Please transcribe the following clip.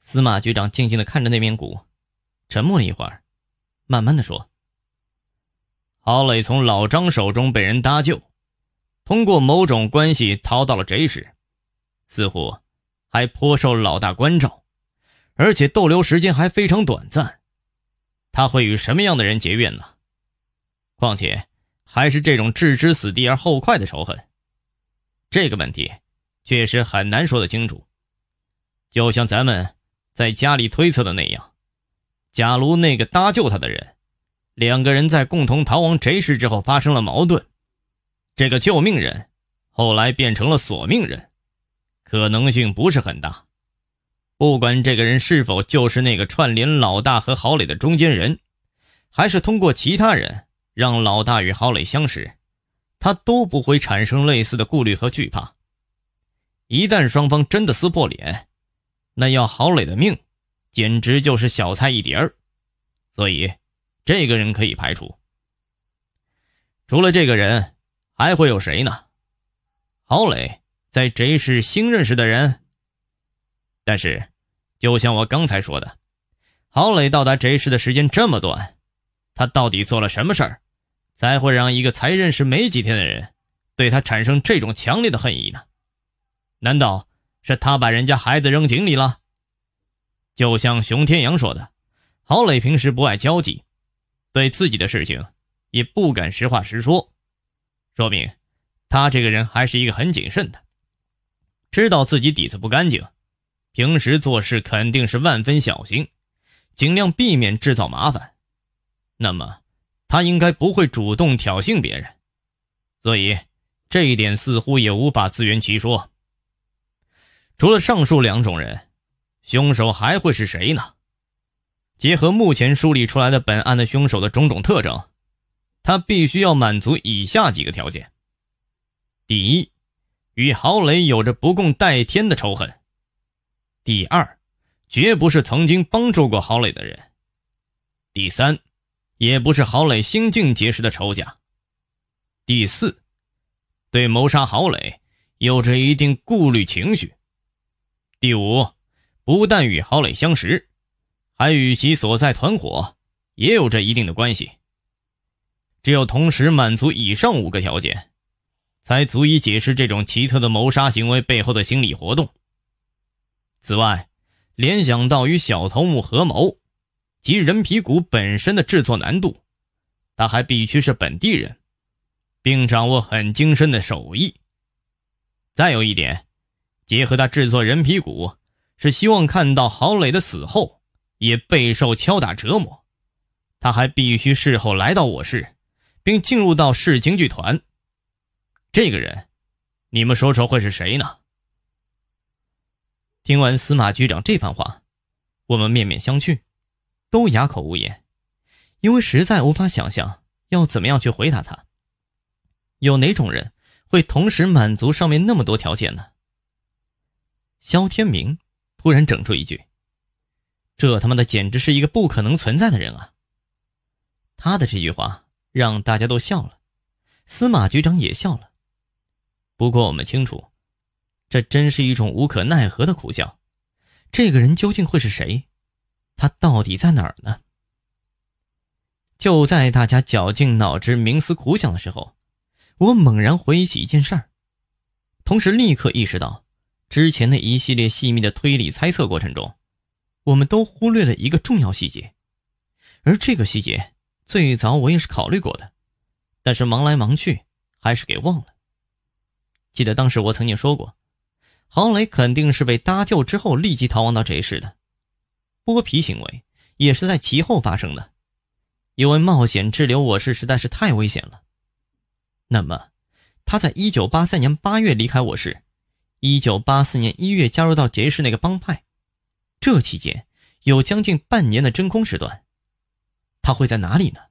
司马局长静静的看着那面鼓，沉默了一会儿，慢慢的说：“郝磊从老张手中被人搭救，通过某种关系逃到了贼市，似乎还颇受老大关照，而且逗留时间还非常短暂。他会与什么样的人结怨呢？况且还是这种置之死地而后快的仇恨，这个问题确实很难说得清楚。就像咱们。”在家里推测的那样，假如那个搭救他的人，两个人在共同逃亡贼时之后发生了矛盾，这个救命人后来变成了索命人，可能性不是很大。不管这个人是否就是那个串联老大和郝磊的中间人，还是通过其他人让老大与郝磊相识，他都不会产生类似的顾虑和惧怕。一旦双方真的撕破脸，那要郝磊的命，简直就是小菜一碟儿，所以，这个人可以排除。除了这个人，还会有谁呢？郝磊在一市新认识的人。但是，就像我刚才说的，郝磊到达一市的时间这么短，他到底做了什么事儿，才会让一个才认识没几天的人，对他产生这种强烈的恨意呢？难道？是他把人家孩子扔井里了。就像熊天阳说的，郝磊平时不爱交际，对自己的事情也不敢实话实说，说明他这个人还是一个很谨慎的，知道自己底子不干净，平时做事肯定是万分小心，尽量避免制造麻烦。那么，他应该不会主动挑衅别人，所以这一点似乎也无法自圆其说。除了上述两种人，凶手还会是谁呢？结合目前梳理出来的本案的凶手的种种特征，他必须要满足以下几个条件：第一，与郝磊有着不共戴天的仇恨；第二，绝不是曾经帮助过郝磊的人；第三，也不是郝磊心境结识的仇家；第四，对谋杀郝磊有着一定顾虑情绪。第五，不但与郝磊相识，还与其所在团伙也有着一定的关系。只有同时满足以上五个条件，才足以解释这种奇特的谋杀行为背后的心理活动。此外，联想到与小头目合谋，及人皮骨本身的制作难度，他还必须是本地人，并掌握很精深的手艺。再有一点。结合他制作人皮鼓，是希望看到郝磊的死后也备受敲打折磨，他还必须事后来到我市，并进入到市京剧团。这个人，你们说说会是谁呢？听完司马局长这番话，我们面面相觑，都哑口无言，因为实在无法想象要怎么样去回答他。有哪种人会同时满足上面那么多条件呢？肖天明突然整出一句：“这他妈的简直是一个不可能存在的人啊！”他的这句话让大家都笑了，司马局长也笑了。不过我们清楚，这真是一种无可奈何的苦笑。这个人究竟会是谁？他到底在哪儿呢？就在大家绞尽脑汁、冥思苦想的时候，我猛然回忆起一件事儿，同时立刻意识到。之前的一系列细密的推理猜测过程中，我们都忽略了一个重要细节，而这个细节最早我也是考虑过的，但是忙来忙去还是给忘了。记得当时我曾经说过，郝磊肯定是被搭救之后立即逃亡到这市的，剥皮行为也是在其后发生的，因为冒险滞留我市实在是太危险了。那么他在一九八三年八月离开我市。一九八四年一月加入到杰士那个帮派，这期间有将近半年的真空时段，他会在哪里呢？